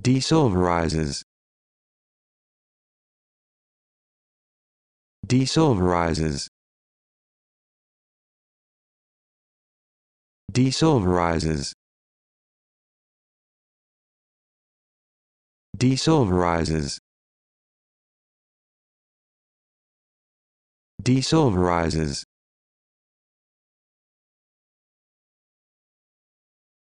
Desilverizes. Desilverizes. Desilverizes. Desilverizes. Desilverizes.